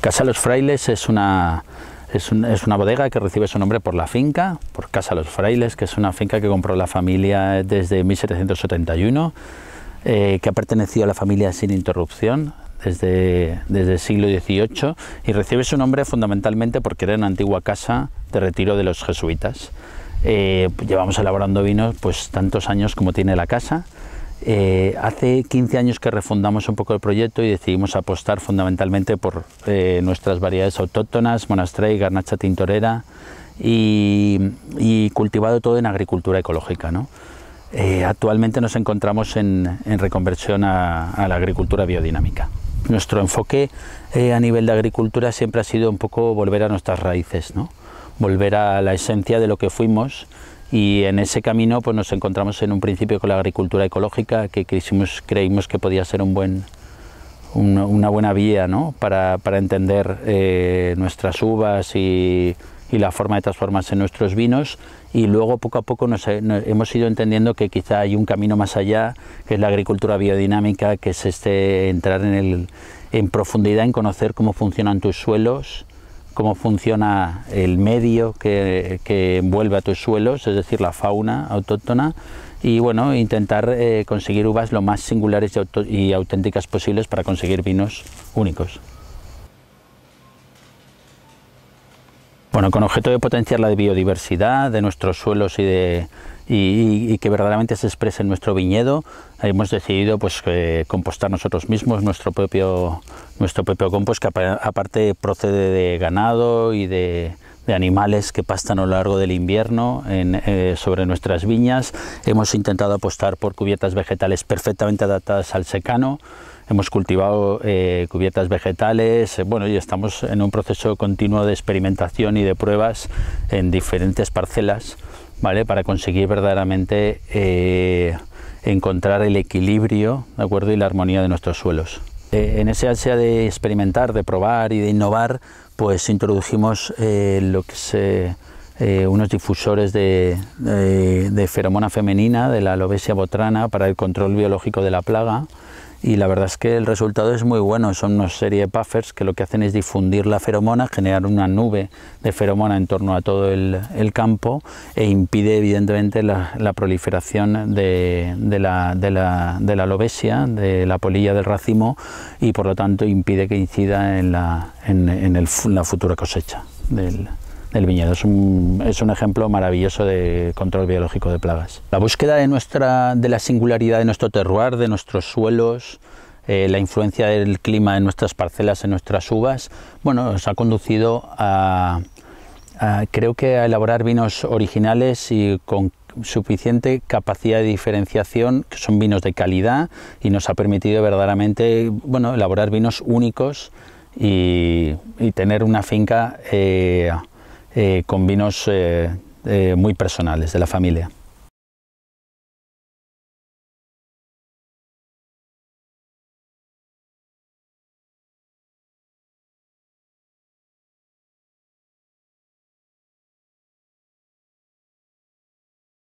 Casa Los Frailes es una, es, una bodega que recibe su nombre por la finca, por Casa Los Frailes, que es una finca que compró la familia desde 1771, eh, que ha pertenecido a la familia sin interrupción desde, desde el siglo XVIII y recibe su nombre fundamentalmente porque era una antigua casa de retiro de los jesuitas. Eh, llevamos elaborando vinos pues tantos años como tiene la casa eh, hace 15 años que refundamos un poco el proyecto y decidimos apostar fundamentalmente por eh, nuestras variedades autóctonas, monastrey, garnacha tintorera y, cultivado todo en agricultura ecológica. Eh, actualmente nos encontramos en, reconversión a, la agricultura biodinámica. Nuestro enfoque a nivel de agricultura siempre ha sido un poco volver a nuestras raíces, volver a la esencia de lo que fuimos y en ese camino pues nos encontramos en un principio con la agricultura ecológica que creímos, creímos que podía ser un buen, una, buena vía ¿no? para, para, entender eh, nuestras uvas y, y, la forma de transformarse en nuestros vinos y luego poco a poco nos, hemos ido entendiendo que quizá hay un camino más allá que es la agricultura biodinámica que es este entrar en, el, en profundidad en conocer cómo funcionan tus suelos cómo funciona el medio que, envuelve a tus suelos, es decir, la fauna autóctona, y bueno, intentar eh, conseguir uvas lo más singulares y, y auténticas posibles para conseguir vinos únicos. Bueno, con objeto de potenciar la biodiversidad de nuestros suelos y de, y, que verdaderamente se exprese en nuestro viñedo, hemos decidido pues eh, compostar nosotros mismos nuestro propio, nuestro propio compost que aparte procede de ganado y de, animales que pastan a lo largo del invierno eh, sobre nuestras viñas. Hemos intentado apostar por cubiertas vegetales perfectamente adaptadas al secano hemos cultivado eh, cubiertas vegetales, eh, bueno, y estamos en un proceso continuo de experimentación y de pruebas en diferentes parcelas, ¿vale? Para conseguir verdaderamente eh, encontrar el equilibrio, ¿de acuerdo? Y la armonía de nuestros suelos. en ese ansia de experimentar, de probar y de innovar, pues introdujimos lo que se eh, unos difusores de, feromona femenina, de la alobesia botrana, para el control biológico de la plaga. Y la verdad es que el resultado es muy bueno. Son una serie de puffers que lo que hacen es difundir la feromona, generar una nube de feromona en torno a todo el, campo e impide, evidentemente, la, proliferación de, la, de, de la de la polilla del racimo y, por lo tanto, impide que incida en la, en, el, la futura cosecha del, el viñedo es un, es un, ejemplo maravilloso de control biológico de plagas. La búsqueda de, nuestra, de la singularidad de nuestro terroir, de nuestros suelos, eh, la influencia del clima en nuestras parcelas, en nuestras uvas, bueno, nos ha conducido a, creo que a elaborar vinos originales y con suficiente capacidad de diferenciación, que son vinos de calidad y nos ha permitido verdaderamente, bueno, elaborar vinos únicos y, y tener una finca... Eh, eh, con vinos eh, eh, muy personales de la familia.